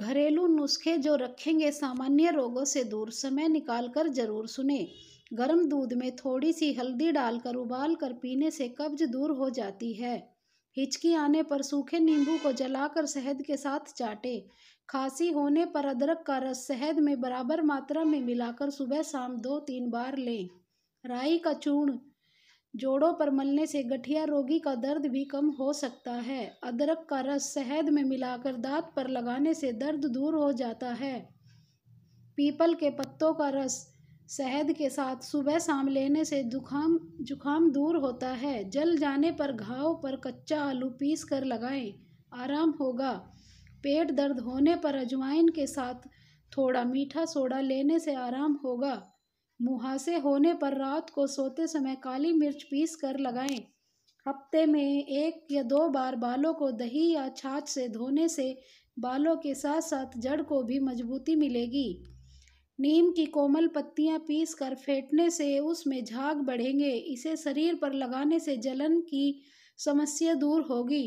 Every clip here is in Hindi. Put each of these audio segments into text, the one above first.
घरेलू नुस्खे जो रखेंगे सामान्य रोगों से दूर समय निकालकर जरूर सुने गर्म दूध में थोड़ी सी हल्दी डालकर उबाल कर पीने से कब्ज दूर हो जाती है हिचकी आने पर सूखे नींबू को जलाकर शहद के साथ चाटे खांसी होने पर अदरक का रस शहद में बराबर मात्रा में मिलाकर सुबह शाम दो तीन बार लें राई का चूर्ण जोड़ों पर मलने से गठिया रोगी का दर्द भी कम हो सकता है अदरक का रस शहद में मिलाकर दांत पर लगाने से दर्द दूर हो जाता है पीपल के पत्तों का रस शहद के साथ सुबह शाम लेने से जुखाम जुखाम दूर होता है जल जाने पर घाव पर कच्चा आलू पीस कर लगाएं आराम होगा पेट दर्द होने पर अजवाइन के साथ थोड़ा मीठा सोडा लेने से आराम होगा मुहासे होने पर रात को सोते समय काली मिर्च पीस कर लगाएं हफ्ते में एक या दो बार बालों को दही या छाछ से धोने से बालों के साथ साथ जड़ को भी मजबूती मिलेगी नीम की कोमल पत्तियां पीस कर फेंटने से उसमें झाग बढ़ेंगे इसे शरीर पर लगाने से जलन की समस्या दूर होगी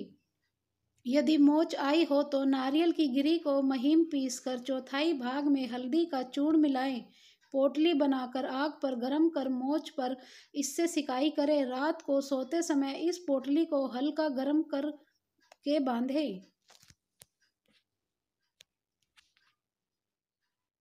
यदि मोच आई हो तो नारियल की गिरी को महीम पीस कर चौथाई भाग में हल्दी का चूर्ण मिलाएं पोटली बनाकर आग पर गर्म कर मोच पर इससे सिकाई करें रात को सोते समय इस पोटली को हल्का गर्म कर के बांधें